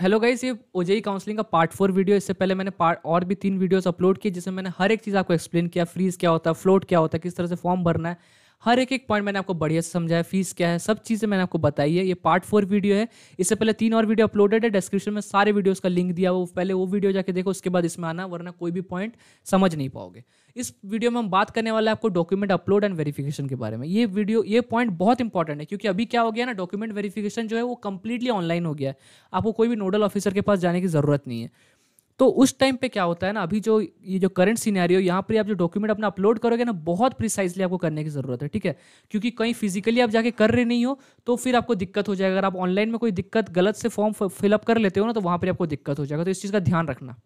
Hello guys ये OJEE counselling e का part four video इससे पहले मैंने पार्ट और भी तीन वीडियोस अपलोड किए जिसमें मैंने हर एक चीज़ आपको एक्सप्लेन किया फ्रीज क्या होता है फ्लोट क्या होता है किस तरह से फॉर्म भरना है हर एक एक पॉइंट मैंने आपको बढ़िया से समझाया फीस क्या है सब चीज़ें मैंने आपको बताई है ये पार्ट फोर वीडियो है इससे पहले तीन और वीडियो अपलोडेड है डिस्क्रिप्शन में सारे वीडियोज़ का लिंक दिया वो पहले वो वीडियो जाके देखो उसके बाद इसमें आना वरना कोई भी पॉइंट समझ नहीं पाओगे इस वीडियो में हम बात करने वाले आपको डॉक्यूमेंट अपलोड एंड वेरिफिकेशन के बारे में ये वीडियो ये पॉइंट बहुत इंपॉर्टेंट है क्योंकि अभी क्या हो गया ना डॉक्यूमेंट वेरिफिकेशन जो है वो कंप्लीटली ऑनलाइन हो गया है आपको कोई भी नोडल ऑफिसर के पास जाने की ज़रूरत नहीं है तो उस टाइम पे क्या होता है ना अभी जो ये जो करंट सीनारियो यहाँ पर आप जो डॉक्यूमेंट अपना अपलोड करोगे ना बहुत प्रिसाइसली आपको करने की ज़रूरत है ठीक है क्योंकि कहीं फिजिकली आप जाके कर रहे नहीं हो तो फिर आपको दिक्कत हो जाएगा अगर आप ऑनलाइन में कोई दिक्कत गलत से फॉर्म फिलअप कर लेते हो ना तो वहाँ पर आपको दिक्कत हो जाएगा तो इस चीज़ का ध्यान रखना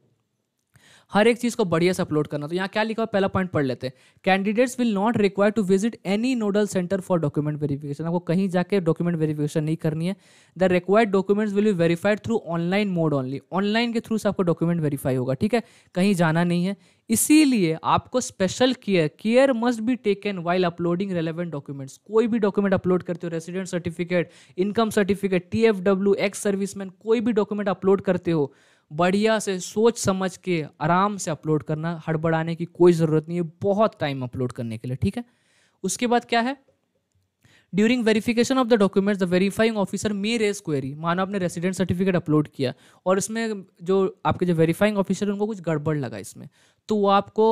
हर एक चीज़ को बढ़िया से अपलोड करना तो यहाँ क्या लिखा हुआ पहला पॉइंट पढ़ लेते हैं candidates will not require to visit any nodal centre for document verification आपको कहीं जाकर डॉक्यूमेंट वेरिफिकेशन नहीं करनी है the required documents will be verified through online mode only online के थ्रू से आपको डॉक्यूमेंट वेरीफाई होगा ठीक है कहीं जाना नहीं है इसीलिए आपको special care care must be taken while uploading relevant documents कोई भी डॉक्यूमेंट अपलोड करते हो resident certificate income certificate T F W ex serviceman कोई भी डॉक्यूमेंट अपलोड करते हो बढ़िया से सोच समझ के आराम से अपलोड करना हड़बड़ाने की कोई ज़रूरत नहीं है बहुत टाइम अपलोड करने के लिए ठीक है उसके बाद क्या है during verification of the documents the verifying officer may raise query मानो आपने रेसिडेंट सर्टिफिकेट अपलोड किया और इसमें जो आपके जो वेरीफाइंग ऑफिसर उनको कुछ गड़बड़ लगा इसमें तो वो आपको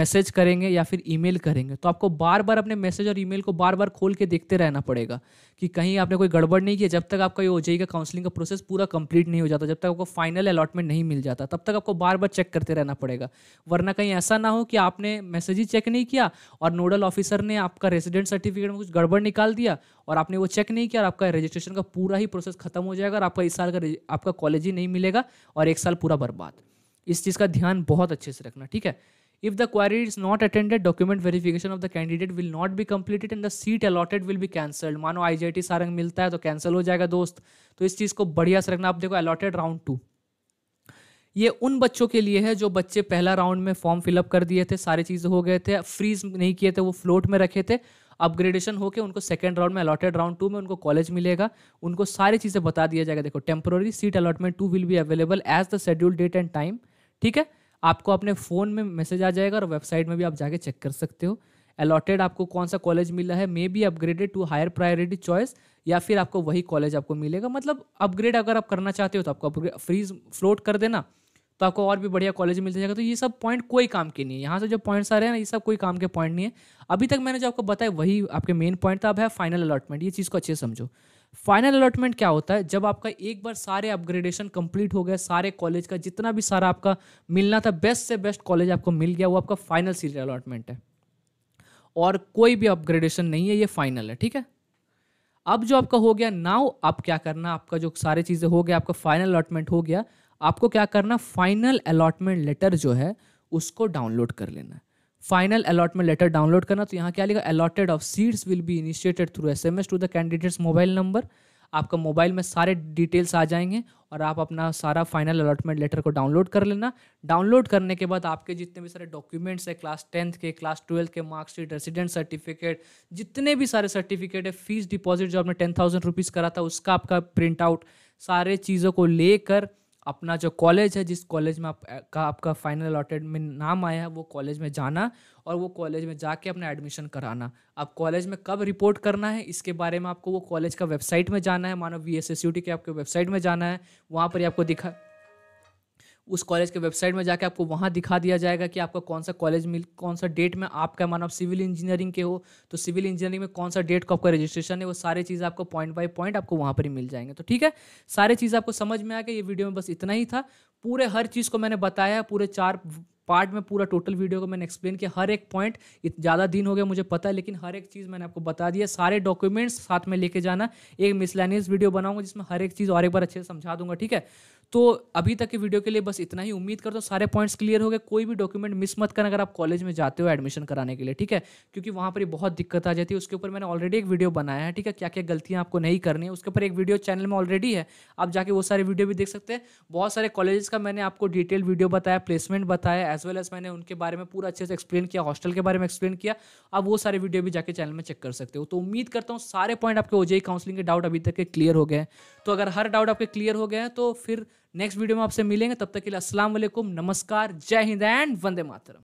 मैसेज करेंगे या फिर ईमेल करेंगे तो आपको बार बार अपने मैसेज और ईमेल को बार बार खोल के देखते रहना पड़ेगा कि कहीं आपने कोई गड़बड़ नहीं किया जब तक आपका ये हो e का काउंसलिंग का प्रोसेस पूरा कंप्लीट नहीं हो जाता जब तक आपको फाइनल अलॉटमेंट नहीं मिल जाता तब तक आपको बार बार चेक करते रहना पड़ेगा वरना कहीं ऐसा ना हो कि आपने मैसेज ही चेक नहीं किया और नोडल ऑफिसर ने आपका रेसिडेंट सर्टिफिकेट में कुछ गड़बड़ निकाल दिया और आपने वो चेक नहीं किया और आपका रजिस्ट्रेशन का पूरा ही प्रोसेस खत्म हो जाएगा और आपका इस साल का आपका कॉलेज ही नहीं मिलेगा और एक साल पूरा बर्बाद इस चीज़ का ध्यान बहुत अच्छे से रखना ठीक है If the query is not attended, document verification of the candidate will not be completed and the seat allotted will be cancelled. मानो आई सारंग मिलता है तो कैंसल हो जाएगा दोस्त तो इस चीज़ को बढ़िया से रखना आप देखो अलॉटेड राउंड टू ये उन बच्चों के लिए है जो बच्चे पहला राउंड में फॉर्म फिलअप कर दिए थे सारी चीज़ें हो गए थे फ्रीज नहीं किए थे वो फ्लोट में रखे थे अपग्रेडेशन होकर उनको सेकेंड राउंड में अलॉटेड राउंड टू में उनको कॉलेज मिलेगा उनको सारी चीज़ें बता दिया जाएगा देखो temporary seat allotment two will be available as the schedule date and time ठीक है आपको अपने फ़ोन में मैसेज आ जाएगा और वेबसाइट में भी आप जाके चेक कर सकते हो अलॉटेड आपको कौन सा कॉलेज मिला है may be upgraded to higher priority choice या फिर आपको वही कॉलेज आपको मिलेगा मतलब अपग्रेड अगर आप करना चाहते हो तो आपको फ्रीज फ्लोट कर देना तो आपको और भी बढ़िया कॉलेज मिल जाएगा तो ये सब पॉइंट कोई काम के नहीं है यहाँ से जो पॉइंट्स आ रहे हैं ना ये सब कोई काम के पॉइंट नहीं है अभी तक मैंने जो आपको बताया वही आपके मेन पॉइंट था अब है फाइनल अलॉटमेंट ये चीज़ को अच्छे समझो फाइनल अलॉटमेंट क्या होता है जब आपका एक बार सारे अपग्रेडेशन कंप्लीट हो गया सारे कॉलेज का जितना भी सारा आपका मिलना था बेस्ट से बेस्ट कॉलेज आपको मिल गया वो आपका फाइनल सीरियल अलॉटमेंट है और कोई भी अपग्रेडेशन नहीं है ये फाइनल है ठीक है अब जो आपका हो गया नाउ आप क्या करना आपका जो सारे चीज़ें हो गया आपका फाइनल अलॉटमेंट हो गया आपको क्या करना फाइनल अलॉटमेंट लेटर जो है उसको डाउनलोड कर लेना फाइनल अलॉटमेंट लेटर डाउनलोड करना तो यहाँ क्या लिखा allotted of seats will be initiated through S M S to the candidates mobile number आपका मोबाइल में सारे डिटेल्स आ जाएंगे और आप अपना सारा फाइनल अलॉटमेंट लेटर को डाउनलोड कर लेना डाउनलोड करने के बाद आपके जितने भी सारे डॉक्यूमेंट्स है क्लास टेंथ के क्लास ट्वेल्थ के मार्कशीट रेसिडेंट सर्टिफिकेट जितने भी सारे सर्टिफिकेट है फीस डिपॉजिट जो आपने टेन थाउजेंड रुपीज़ करा था उसका आपका प्रिंट आउट सारे चीज़ों को लेकर अपना जो कॉलेज है जिस कॉलेज में आप का आपका फाइनल अलॉटेड में नाम आया है वो कॉलेज में जाना और वो कॉलेज में जाके अपना एडमिशन कराना आप कॉलेज में कब रिपोर्ट करना है इसके बारे में आपको वो कॉलेज का वेबसाइट में जाना है मानो V S S U T के आपके वेबसाइट में जाना है वहाँ पर ही आपको दिखा उस कॉलेज के वेबसाइट में जाके आपको वहाँ दिखा दिया जाएगा कि आपका कौन सा कॉलेज मिल कौन सा डेट में आपका मानो आप सिविल इंजीनियरिंग के हो तो सिविल इंजीनियरिंग में कौन सा डेट को आपका रजिस्ट्रेशन है वो सारी चीज़ आपको पॉइंट बाई पॉइंट आपको वहाँ पर ही मिल जाएंगे तो ठीक है सारी चीज़ आपको समझ में आ गया ये वीडियो में बस इतना ही था पूरे हर चीज़ को मैंने बताया पूरे चार पार्ट में पूरा टोटल वीडियो को मैंने एक्सप्लेन किया हर एक पॉइंट ज़्यादा दिन हो गया मुझे पता है लेकिन हर एक चीज़ मैंने आपको बता दिया सारे डॉक्यूमेंट्स साथ में लेके जाना एक मिसलानियस वीडियो बनाऊंगा जिसमें हर एक चीज़ और एक बार अच्छे से समझा दूंगा ठीक है तो अभी तक के वीडियो के लिए बस इतना ही उम्मीद करता हूँ सारे पॉइंट्स क्लियर हो गए कोई भी डॉक्यूमेंट मिस मत करना अगर आप कॉलेज में जाते हो एडमिशन कराने के लिए ठीक है क्योंकि वहाँ पर बहुत दिक्कत आ जाती है उसके ऊपर मैंने ऑलरेडी एक वीडियो बनाया है ठीक है क्या क्या गलतियाँ आपको नहीं करनी है उसके ऊपर एक वीडियो चैनल में ऑलरेडी है आप जाके वो सारे वीडियो भी देख सकते हैं बहुत सारे कॉलेजेस का मैंने आपको डिटेल वीडियो बताया प्लेसमेंट बताया एज वेल एज मैंने उनके बारे में पूरा अच्छे से एक्सप्लेन किया हॉस्टल के बारे में एक्सप्लेन किया आप वो सारे वीडियो भी जाके चैनल में चेक कर सकते हो तो उम्मीद करता हूँ सारे पॉइंट आपके ओजेई काउंसलिंग के डाउट अभी तक के क्लियर हो गए तो अगर हर डाउट आपके क्लियर हो गए हैं तो फिर नेक्स्ट वीडियो में आपसे मिलेंगे तब तक के लिए असलम नमस्कार जय हिंद एंड वंदे मातरम